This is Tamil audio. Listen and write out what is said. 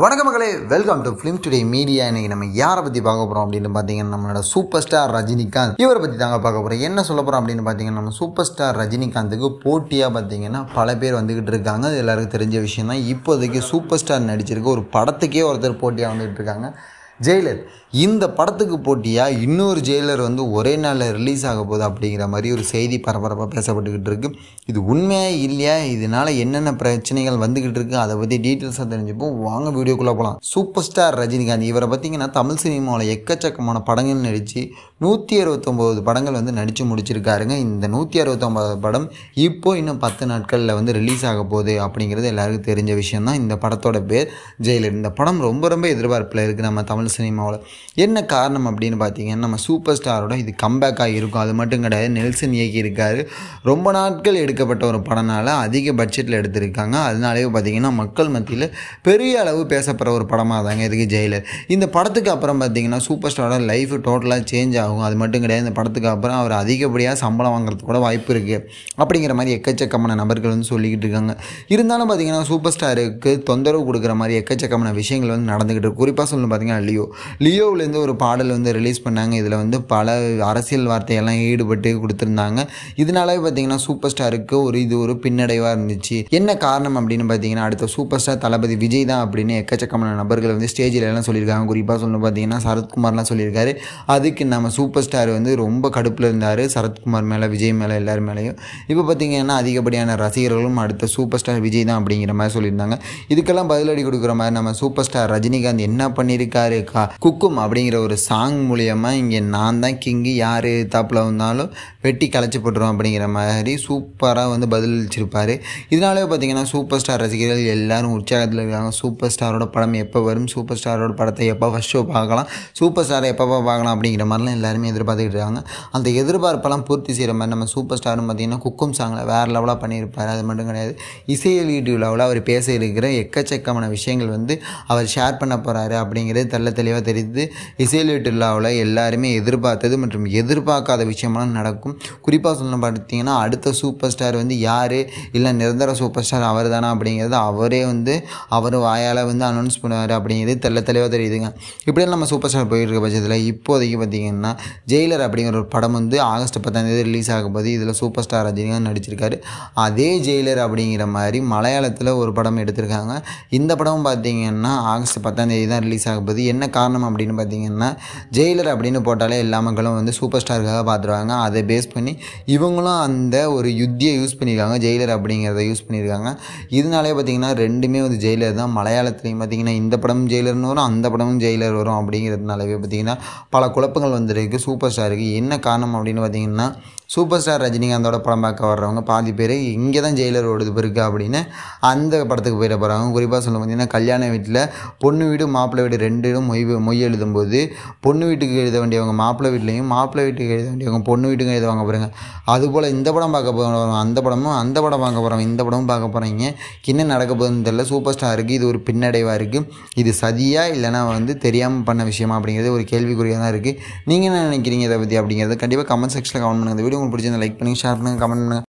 வணக்க மகளே welcome to Film Today Media இன்னைக்கு நம்ம யாரை பற்றி பார்க்க போகிறோம் அப்படின்னு பார்த்தீங்கன்னா நம்மளோட சூப்பர் ஸ்டார் ரஜினிகாந்த் இவரை பற்றி தாங்க பார்க்க போகிறோம் என்ன சொல்ல போகிறோம் அப்படின்னு பார்த்தீங்கன்னா நம்ம சூப்பர் ஸ்டார் ரஜினிகாந்துக்கு போட்டியாக பார்த்தீங்கன்னா பல பேர் வந்துக்கிட்டு இருக்காங்க அது எல்லாருக்கும் தெரிஞ்ச விஷயம் தான் இப்போதைக்கு சூப்பர் ஸ்டார் நடிச்சிருக்க ஒரு படத்துக்கே ஒருத்தர் போட்டியாக வந்துகிட்டு இருக்காங்க ஜெயிலர் இந்த படத்துக்கு போட்டியாக இன்னொரு ஜெயிலர் வந்து ஒரே நாளில் ரிலீஸ் ஆக போகுது அப்படிங்கிற மாதிரி ஒரு செய்தி பரபரப்பாக பேசப்பட்டுக்கிட்டு இருக்குது இது உண்மையாக இல்லையா இதனால் என்னென்ன பிரச்சனைகள் வந்துக்கிட்டு இருக்கு அதை பற்றி டீட்டெயில்ஸாக தெரிஞ்சுப்போம் வாங்க வீடியோக்குள்ளே போகலாம் சூப்பர் ஸ்டார் ரஜினிகாந்த் இவரை பார்த்திங்கன்னா தமிழ் சினிமாவில் எக்கச்சக்கமான படங்கள் நடித்து நூற்றி அறுபத்தொம்போது படங்கள் வந்து நடித்து முடிச்சிருக்காருங்க இந்த நூற்றி அறுபத்தொம்போது படம் இப்போது இன்னும் பத்து நாட்களில் வந்து ரிலீஸ் ஆக போகுது அப்படிங்கிறது எல்லாருக்கும் தெரிஞ்ச விஷயம் தான் இந்த படத்தோட பேர் ஜெயிலர் இந்த படம் ரொம்ப ரொம்ப எதிர்பார்ப்பில் இருக்குது நம்ம தமிழ் சினிமாவில் என்ன காரணம் அப்படின்னு பார்த்தீங்கன்னா நம்ம சூப்பர் ஸ்டாரோட இது கம்பேக்காக இருக்கும் அது மட்டும் கிடையாது நெல்சன் இயக்கி இருக்கார் ரொம்ப நாட்கள் எடுக்கப்பட்ட ஒரு படனால் அதிக பட்ஜெட்டில் எடுத்திருக்காங்க அதனாலே பார்த்திங்கன்னா மக்கள் மத்தியில் பெரிய அளவு பேசப்படுற ஒரு படமாக தாங்க இதுக்கு ஜெயிலர் இந்த படத்துக்கு அப்புறம் பார்த்திங்கன்னா சூப்பர் ஸ்டாரோட லைஃப் டோட்டலாக சேஞ்ச் ஆகும் அது மட்டும் கிடையாது இந்த படத்துக்கு அப்புறம் அவர் அதிகப்படியாக சம்பளம் வாங்குறது கூட வாய்ப்பு இருக்குது அப்படிங்கிற மாதிரி எக்கச்சக்கமான நபர்கள் வந்து சொல்லிக்கிட்டு இருக்காங்க இருந்தாலும் பார்த்திங்கன்னா சூப்பர் ஸ்டாருக்கு தொந்தரவு கொடுக்குற மாதிரி எக்கச்சக்கமான விஷயங்கள் வந்து நடந்துக்கிட்டு இருக்கு குறிப்பாக சொல்லணும் பார்த்திங்கன்னா லியோ லியோ லியோவிலேருந்து ஒரு பாடல் வந்து ரிலீஸ் பண்ணாங்க இதில் வந்து பல அரசியல் வார்த்தையெல்லாம் ஈடுபட்டு கொடுத்துருந்தாங்க இதனாலே பார்த்தீங்கன்னா சூப்பர் ஸ்டாருக்கு ஒரு இது ஒரு பின்னடைவாக இருந்துச்சு என்ன காரணம் அப்படின்னு பார்த்தீங்கன்னா அடுத்த சூப்பர் ஸ்டார் தளபதி விஜய் தான் அப்படின்னு எக்கச்சக்கமான நபர்கள் வந்து ஸ்டேஜில் எல்லாம் சொல்லியிருக்காங்க குறிப்பாக சொல்லணும் பார்த்தீங்கன்னா சரத்குமார்லாம் சொல்லியிருக்காரு அதுக்கு நம்ம சூப்பர் ஸ்டார் வந்து ரொம்ப கடுப்பில் இருந்தார் சரத்குமார் மேலே விஜய் மேலே எல்லோரும் மேலேயும் இப்போ பார்த்தீங்கன்னா அதிகப்படியான ரசிகர்களும் அடுத்த சூப்பர் ஸ்டார் விஜய் தான் அப்படிங்கிற மாதிரி சொல்லியிருந்தாங்க இதுக்கெல்லாம் பதிலடி கொடுக்குற மாதிரி நம்ம சூப்பர் ஸ்டார் ரஜினிகாந்த் என்ன பண்ணியிருக்காரு கா குக்கும் அப்படிங்கிற ஒரு சாங் மூலியமாக இங்கே நான் தான் கிங்கு யார் தாப்பில் வந்தாலும் வெட்டி களைச்சி போட்டுருவோம் அப்படிங்கிற மாதிரி சூப்பராக வந்து பதிலளிச்சிருப்பார் இதனாலே பார்த்திங்கன்னா சூப்பர் ஸ்டார் ரசிகர்கள் எல்லோரும் உற்சாகத்தில் இருக்காங்க சூப்பர் ஸ்டாரோட படம் எப்போ வரும் சூப்பர் ஸ்டாரோட படத்தை எப்போ ஃபஸ்ட் ஷோ பார்க்கலாம் சூப்பர் ஸ்டாரை எப்போ பார்க்கலாம் அப்படிங்கிற மாதிரிலாம் எல்லாருமே எதிர்பார்த்துக்கிட்டு இருக்காங்க அந்த எதிர்பார்ப்பெல்லாம் பூர்த்தி செய்கிற மாதிரி நம்ம சூப்பர் ஸ்டாரும் பார்த்திங்கன்னா குக்கும் சாங்கில் வேறு லெவலாக பண்ணியிருப்பார் அது மட்டும் கிடையாது வீடியோ லெவலாக அவர் பேச இருக்கிற எக்கச்சக்கமான விஷயங்கள் வந்து அவர் ஷேர் பண்ண போகிறாரு அப்படிங்கிறது தெரில தெளிவாக தெரிந்து இசையலிட்டுலாவில் எல்லாருமே எதிர்பார்த்தது மற்றும் எதிர்பார்க்காத விஷயமெல்லாம் நடக்கும் குறிப்பாக சொல்ல பார்த்தீங்கன்னா அடுத்த சூப்பர் ஸ்டார் வந்து யார் இல்லை நிரந்தர சூப்பர் ஸ்டார் அவர் தானா அப்படிங்கிறது அவரே வந்து அவர் வாயால் வந்து அனௌன்ஸ் பண்ணுவார் அப்படிங்கிறது தெல்ல தெளிவாக தெரியுதுங்க இப்படியெல்லாம் நம்ம சூப்பர் ஸ்டார் போயிருக்க பட்சத்தில் இப்போதைக்கு பார்த்திங்கன்னா ஜெயிலர் அப்படிங்கிற ஒரு படம் வந்து ஆகஸ்ட் பத்தாம்தேதி ரிலீஸ் ஆகும் போது இதில் சூப்பர் ஸ்டார் ரஜினிகாந்த் நடிச்சிருக்காரு அதே ஜெயிலர் அப்படிங்கிற மாதிரி மலையாளத்தில் ஒரு படம் எடுத்திருக்காங்க இந்த படமும் பார்த்திங்கன்னா ஆகஸ்ட் பத்தாம் தேதி தான் ரிலீஸ் ஆகும் போது என்ன என்ன காரணம் அப்படின்னு பார்த்தீங்கன்னா ஜெயிலர் அப்படின்னு போட்டாலே எல்லா மக்களும் வந்து சூப்பர் ஸ்டாருக்காக பார்த்துருவாங்க அதை பேஸ் பண்ணி இவங்களும் அந்த ஒரு யுத்தியை யூஸ் பண்ணியிருக்காங்க ஜெயிலர் அப்படிங்கிறத யூஸ் பண்ணியிருக்காங்க இதனாலே பார்த்திங்கன்னா ரெண்டுமே வந்து ஜெயிலர் தான் மலையாளத்துலேயும் பார்த்திங்கன்னா இந்த படம் ஜெயிலர்னு வரும் அந்த படமும் ஜெயிலர் வரும் அப்படிங்கிறதுனாலவே பார்த்திங்கன்னா பல குழப்பங்கள் வந்துருக்கு சூப்பர் ஸ்டாருக்கு என்ன காரணம் அப்படின்னு பார்த்திங்கன்னா சூப்பர் ஸ்டார் ரஜினிகாந்தோட படம் பார்க்க வர்றவங்க பாதி பேர் இங்கே தான் ஜெயிலர் ஓடுது இருக்கா அப்படின்னு அந்த படத்துக்கு போயிட போகிறாங்க குறிப்பாக சொல்ல பார்த்தீங்கன்னா கல்யாண வீட்டில் பொண்ணு வீடு மாப்பிள்ளை வீடு ரெண்டு வீடும் மொய் மொய் எழுதும்போது பொண்ணு வீட்டுக்கு எழுத வேண்டியவங்க மாப்பிள்ளை வீட்லேயும் மாப்பிள்ளை வீட்டுக்கு எழுத வேண்டியவங்க பொண்ணு வீட்டுக்கு எழுதுவாங்க பாருங்க அதுபோல் இந்த படம் பார்க்க போகிறோம் அந்த படமும் அந்த படம் பார்க்க போகிறோம் இந்த படமும் பார்க்க போகிறீங்க என்ன நடக்க போகுதுன்னு தெரில சூப்பர் ஸ்டார் இருக்குது இது ஒரு பின்னடைவாக இருக்குது இது சதியாக இல்லைனா வந்து தெரியாமல் பண்ண விஷயமா அப்படிங்கிறது ஒரு கேள்விக்குறியாக தான் இருக்குது நீங்கள் என்ன நினைக்கிறீங்க இதை பற்றி அப்படிங்கிறது கண்டிப்பாக கமெண்ட் செக்ஷனில் கமெண்ட் பண்ணுங்கள் இந்த வீடியோ உங்களுக்கு பிடிச்சிருந்தால் லைக் பண்ணுங்கள் ஷேர் பண்ணுங்கள் கமெண்ட் பண்ணுங்கள்